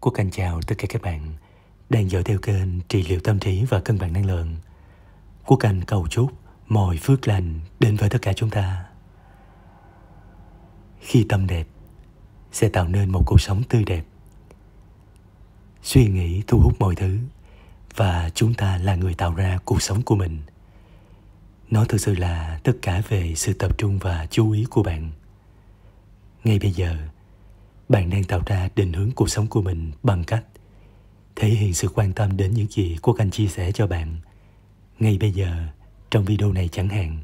Quốc Anh chào tất cả các bạn đang dõi theo kênh trị liệu tâm trí và cân bằng năng lượng. Quốc Anh cầu chúc mọi phước lành đến với tất cả chúng ta. Khi tâm đẹp sẽ tạo nên một cuộc sống tươi đẹp. Suy nghĩ thu hút mọi thứ và chúng ta là người tạo ra cuộc sống của mình. Nó thực sự là tất cả về sự tập trung và chú ý của bạn. Ngay bây giờ, bạn đang tạo ra định hướng cuộc sống của mình bằng cách thể hiện sự quan tâm đến những gì cô anh chia sẻ cho bạn ngay bây giờ trong video này chẳng hạn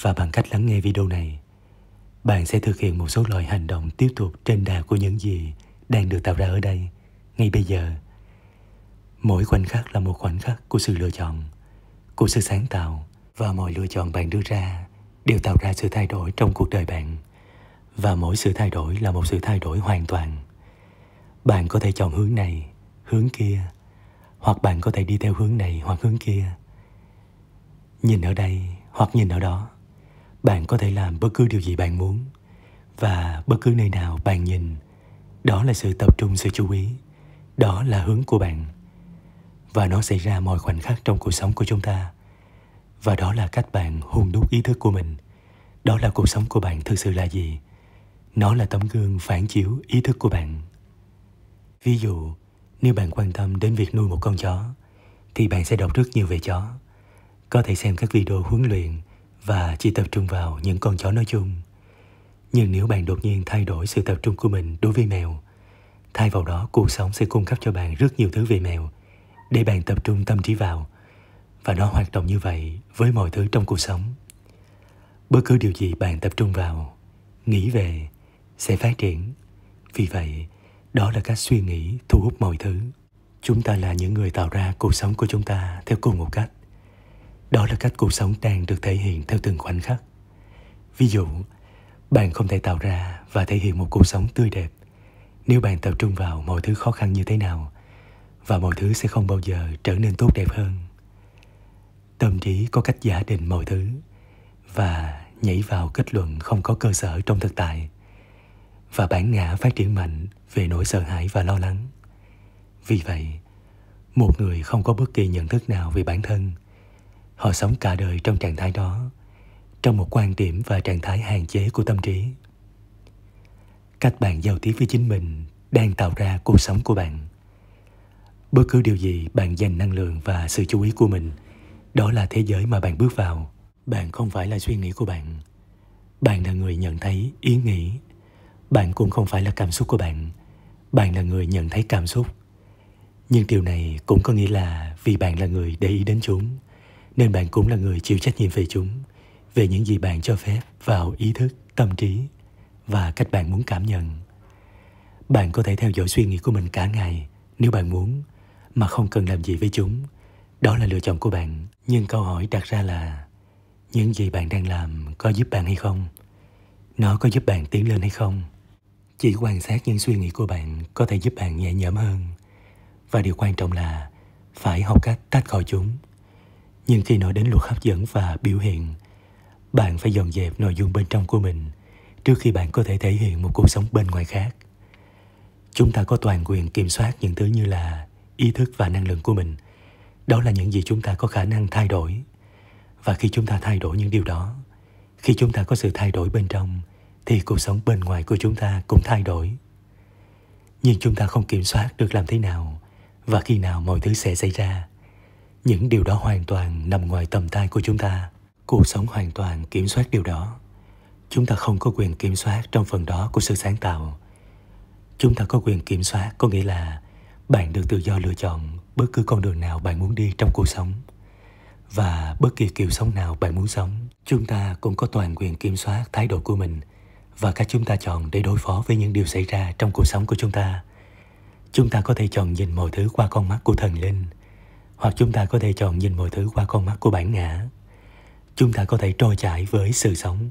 và bằng cách lắng nghe video này bạn sẽ thực hiện một số loại hành động tiếp tục trên đà của những gì đang được tạo ra ở đây ngay bây giờ mỗi khoảnh khắc là một khoảnh khắc của sự lựa chọn của sự sáng tạo và mọi lựa chọn bạn đưa ra đều tạo ra sự thay đổi trong cuộc đời bạn và mỗi sự thay đổi là một sự thay đổi hoàn toàn bạn có thể chọn hướng này hướng kia hoặc bạn có thể đi theo hướng này hoặc hướng kia nhìn ở đây hoặc nhìn ở đó bạn có thể làm bất cứ điều gì bạn muốn và bất cứ nơi nào bạn nhìn đó là sự tập trung sự chú ý đó là hướng của bạn và nó xảy ra mọi khoảnh khắc trong cuộc sống của chúng ta và đó là cách bạn hùn đúc ý thức của mình đó là cuộc sống của bạn thực sự là gì nó là tấm gương phản chiếu ý thức của bạn ví dụ nếu bạn quan tâm đến việc nuôi một con chó thì bạn sẽ đọc rất nhiều về chó có thể xem các video huấn luyện và chỉ tập trung vào những con chó nói chung nhưng nếu bạn đột nhiên thay đổi sự tập trung của mình đối với mèo thay vào đó cuộc sống sẽ cung cấp cho bạn rất nhiều thứ về mèo để bạn tập trung tâm trí vào và nó hoạt động như vậy với mọi thứ trong cuộc sống bất cứ điều gì bạn tập trung vào nghĩ về sẽ phát triển vì vậy đó là cách suy nghĩ thu hút mọi thứ chúng ta là những người tạo ra cuộc sống của chúng ta theo cùng một cách đó là cách cuộc sống đang được thể hiện theo từng khoảnh khắc ví dụ bạn không thể tạo ra và thể hiện một cuộc sống tươi đẹp nếu bạn tập trung vào mọi thứ khó khăn như thế nào và mọi thứ sẽ không bao giờ trở nên tốt đẹp hơn tâm trí có cách giả định mọi thứ và nhảy vào kết luận không có cơ sở trong thực tại và bản ngã phát triển mạnh về nỗi sợ hãi và lo lắng. Vì vậy, một người không có bất kỳ nhận thức nào về bản thân, họ sống cả đời trong trạng thái đó, trong một quan điểm và trạng thái hạn chế của tâm trí. Cách bạn giao tiếp với chính mình đang tạo ra cuộc sống của bạn. Bất cứ điều gì bạn dành năng lượng và sự chú ý của mình, đó là thế giới mà bạn bước vào. Bạn không phải là suy nghĩ của bạn. Bạn là người nhận thấy ý nghĩ bạn cũng không phải là cảm xúc của bạn bạn là người nhận thấy cảm xúc nhưng điều này cũng có nghĩa là vì bạn là người để ý đến chúng nên bạn cũng là người chịu trách nhiệm về chúng về những gì bạn cho phép vào ý thức tâm trí và cách bạn muốn cảm nhận bạn có thể theo dõi suy nghĩ của mình cả ngày nếu bạn muốn mà không cần làm gì với chúng đó là lựa chọn của bạn nhưng câu hỏi đặt ra là những gì bạn đang làm có giúp bạn hay không nó có giúp bạn tiến lên hay không chỉ quan sát những suy nghĩ của bạn có thể giúp bạn nhẹ nhõm hơn và điều quan trọng là phải học cách tách khỏi chúng nhưng khi nói đến luật hấp dẫn và biểu hiện bạn phải dọn dẹp nội dung bên trong của mình trước khi bạn có thể thể hiện một cuộc sống bên ngoài khác chúng ta có toàn quyền kiểm soát những thứ như là ý thức và năng lượng của mình đó là những gì chúng ta có khả năng thay đổi và khi chúng ta thay đổi những điều đó khi chúng ta có sự thay đổi bên trong thì cuộc sống bên ngoài của chúng ta cũng thay đổi. Nhưng chúng ta không kiểm soát được làm thế nào và khi nào mọi thứ sẽ xảy ra. Những điều đó hoàn toàn nằm ngoài tầm tay của chúng ta. Cuộc sống hoàn toàn kiểm soát điều đó. Chúng ta không có quyền kiểm soát trong phần đó của sự sáng tạo. Chúng ta có quyền kiểm soát có nghĩa là bạn được tự do lựa chọn bất cứ con đường nào bạn muốn đi trong cuộc sống và bất kỳ kiểu sống nào bạn muốn sống. Chúng ta cũng có toàn quyền kiểm soát thái độ của mình – và cách chúng ta chọn để đối phó với những điều xảy ra trong cuộc sống của chúng ta chúng ta có thể chọn nhìn mọi thứ qua con mắt của thần linh hoặc chúng ta có thể chọn nhìn mọi thứ qua con mắt của bản ngã chúng ta có thể trôi chảy với sự sống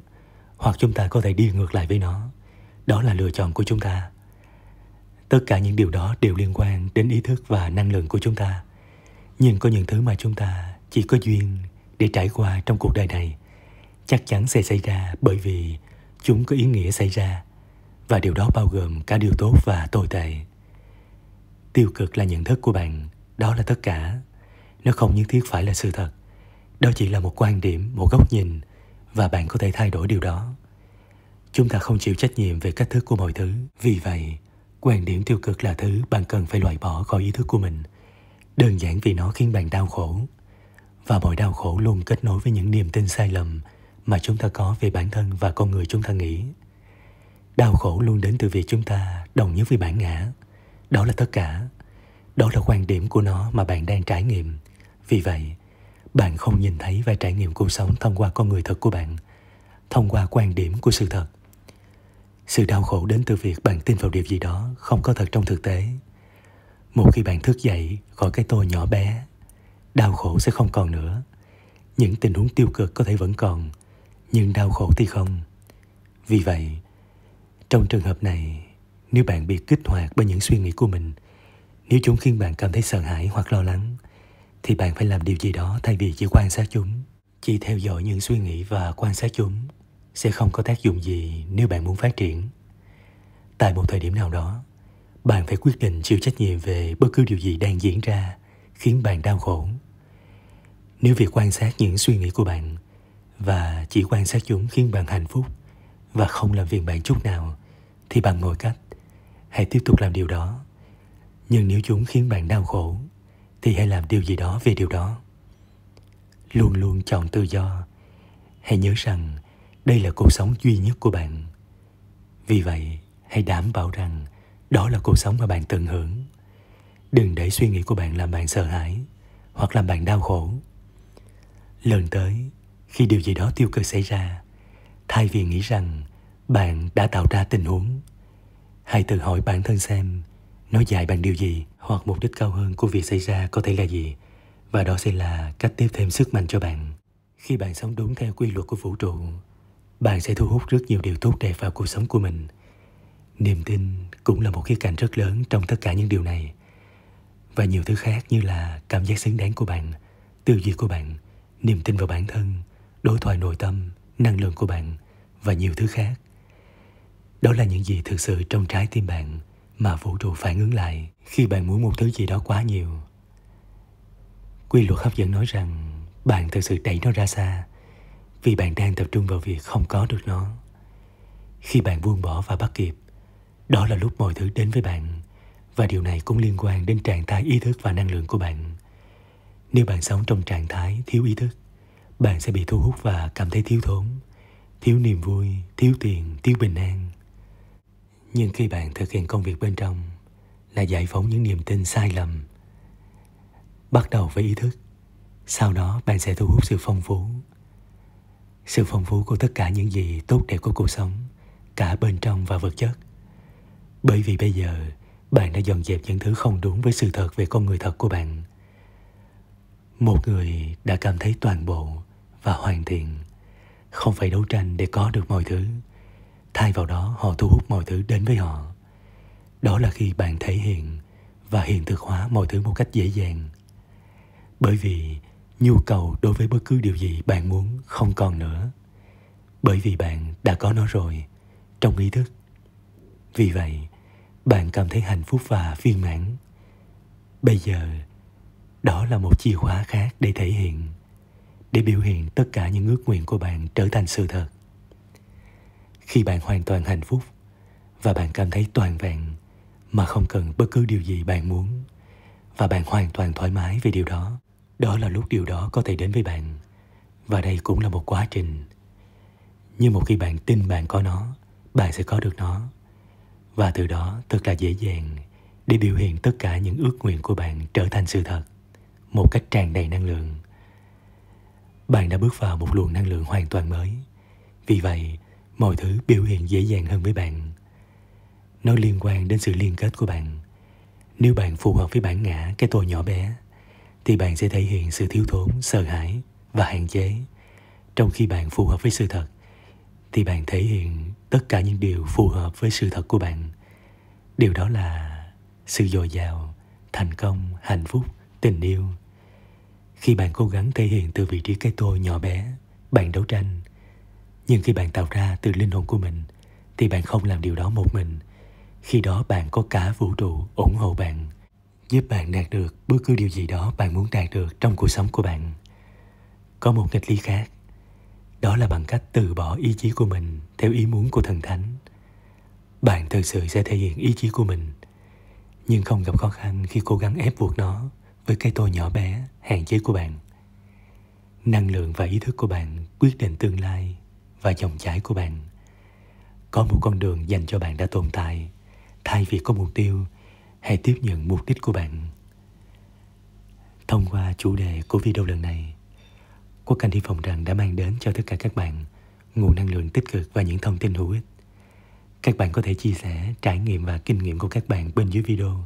hoặc chúng ta có thể đi ngược lại với nó đó là lựa chọn của chúng ta tất cả những điều đó đều liên quan đến ý thức và năng lượng của chúng ta nhưng có những thứ mà chúng ta chỉ có duyên để trải qua trong cuộc đời này chắc chắn sẽ xảy ra bởi vì chúng có ý nghĩa xảy ra và điều đó bao gồm cả điều tốt và tồi tệ tiêu cực là nhận thức của bạn đó là tất cả nó không nhất thiết phải là sự thật đó chỉ là một quan điểm một góc nhìn và bạn có thể thay đổi điều đó chúng ta không chịu trách nhiệm về cách thức của mọi thứ vì vậy quan điểm tiêu cực là thứ bạn cần phải loại bỏ khỏi ý thức của mình đơn giản vì nó khiến bạn đau khổ và mọi đau khổ luôn kết nối với những niềm tin sai lầm mà chúng ta có về bản thân và con người chúng ta nghĩ. Đau khổ luôn đến từ việc chúng ta đồng nhất với bản ngã. Đó là tất cả. Đó là quan điểm của nó mà bạn đang trải nghiệm. Vì vậy, bạn không nhìn thấy và trải nghiệm cuộc sống thông qua con người thật của bạn, thông qua quan điểm của sự thật. Sự đau khổ đến từ việc bạn tin vào điều gì đó không có thật trong thực tế. Một khi bạn thức dậy khỏi cái tôi nhỏ bé, đau khổ sẽ không còn nữa. Những tình huống tiêu cực có thể vẫn còn, nhưng đau khổ thì không. Vì vậy, trong trường hợp này, nếu bạn bị kích hoạt bởi những suy nghĩ của mình, nếu chúng khiến bạn cảm thấy sợ hãi hoặc lo lắng, thì bạn phải làm điều gì đó thay vì chỉ quan sát chúng. Chỉ theo dõi những suy nghĩ và quan sát chúng sẽ không có tác dụng gì nếu bạn muốn phát triển. Tại một thời điểm nào đó, bạn phải quyết định chịu trách nhiệm về bất cứ điều gì đang diễn ra khiến bạn đau khổ. Nếu việc quan sát những suy nghĩ của bạn và chỉ quan sát chúng khiến bạn hạnh phúc và không làm phiền bạn chút nào thì bạn ngồi cách hãy tiếp tục làm điều đó nhưng nếu chúng khiến bạn đau khổ thì hãy làm điều gì đó về điều đó luôn luôn chọn tự do hãy nhớ rằng đây là cuộc sống duy nhất của bạn vì vậy hãy đảm bảo rằng đó là cuộc sống mà bạn tận hưởng đừng để suy nghĩ của bạn làm bạn sợ hãi hoặc làm bạn đau khổ lần tới khi điều gì đó tiêu cực xảy ra thay vì nghĩ rằng bạn đã tạo ra tình huống hãy tự hỏi bản thân xem nó dạy bạn điều gì hoặc mục đích cao hơn của việc xảy ra có thể là gì và đó sẽ là cách tiếp thêm sức mạnh cho bạn khi bạn sống đúng theo quy luật của vũ trụ bạn sẽ thu hút rất nhiều điều tốt đẹp vào cuộc sống của mình niềm tin cũng là một khía cạnh rất lớn trong tất cả những điều này và nhiều thứ khác như là cảm giác xứng đáng của bạn tư duy của bạn niềm tin vào bản thân đối thoại nội tâm, năng lượng của bạn và nhiều thứ khác. Đó là những gì thực sự trong trái tim bạn mà vũ trụ phản ứng lại khi bạn muốn một thứ gì đó quá nhiều. Quy luật hấp dẫn nói rằng bạn thực sự đẩy nó ra xa vì bạn đang tập trung vào việc không có được nó. Khi bạn buông bỏ và bắt kịp, đó là lúc mọi thứ đến với bạn và điều này cũng liên quan đến trạng thái ý thức và năng lượng của bạn. Nếu bạn sống trong trạng thái thiếu ý thức, bạn sẽ bị thu hút và cảm thấy thiếu thốn thiếu niềm vui thiếu tiền thiếu bình an nhưng khi bạn thực hiện công việc bên trong là giải phóng những niềm tin sai lầm bắt đầu với ý thức sau đó bạn sẽ thu hút sự phong phú sự phong phú của tất cả những gì tốt đẹp của cuộc sống cả bên trong và vật chất bởi vì bây giờ bạn đã dọn dẹp những thứ không đúng với sự thật về con người thật của bạn một người đã cảm thấy toàn bộ và hoàn thiện không phải đấu tranh để có được mọi thứ thay vào đó họ thu hút mọi thứ đến với họ đó là khi bạn thể hiện và hiện thực hóa mọi thứ một cách dễ dàng bởi vì nhu cầu đối với bất cứ điều gì bạn muốn không còn nữa bởi vì bạn đã có nó rồi trong ý thức vì vậy bạn cảm thấy hạnh phúc và viên mãn bây giờ đó là một chìa khóa khác để thể hiện để biểu hiện tất cả những ước nguyện của bạn trở thành sự thật khi bạn hoàn toàn hạnh phúc và bạn cảm thấy toàn vẹn mà không cần bất cứ điều gì bạn muốn và bạn hoàn toàn thoải mái về điều đó đó là lúc điều đó có thể đến với bạn và đây cũng là một quá trình nhưng một khi bạn tin bạn có nó bạn sẽ có được nó và từ đó thật là dễ dàng để biểu hiện tất cả những ước nguyện của bạn trở thành sự thật một cách tràn đầy năng lượng bạn đã bước vào một luồng năng lượng hoàn toàn mới vì vậy mọi thứ biểu hiện dễ dàng hơn với bạn nó liên quan đến sự liên kết của bạn nếu bạn phù hợp với bản ngã cái tôi nhỏ bé thì bạn sẽ thể hiện sự thiếu thốn sợ hãi và hạn chế trong khi bạn phù hợp với sự thật thì bạn thể hiện tất cả những điều phù hợp với sự thật của bạn điều đó là sự dồi dào thành công hạnh phúc tình yêu khi bạn cố gắng thể hiện từ vị trí cái tôi nhỏ bé, bạn đấu tranh. Nhưng khi bạn tạo ra từ linh hồn của mình, thì bạn không làm điều đó một mình. Khi đó bạn có cả vũ trụ ủng hộ bạn, giúp bạn đạt được bất cứ điều gì đó bạn muốn đạt được trong cuộc sống của bạn. Có một nghịch lý khác, đó là bằng cách từ bỏ ý chí của mình theo ý muốn của thần thánh. Bạn thực sự sẽ thể hiện ý chí của mình, nhưng không gặp khó khăn khi cố gắng ép buộc nó với cái tôi nhỏ bé, hạn chế của bạn. Năng lượng và ý thức của bạn quyết định tương lai và dòng chảy của bạn. Có một con đường dành cho bạn đã tồn tại, thay vì có mục tiêu, hãy tiếp nhận mục đích của bạn. Thông qua chủ đề của video lần này, Quốc Anh Hy vọng rằng đã mang đến cho tất cả các bạn nguồn năng lượng tích cực và những thông tin hữu ích. Các bạn có thể chia sẻ trải nghiệm và kinh nghiệm của các bạn bên dưới video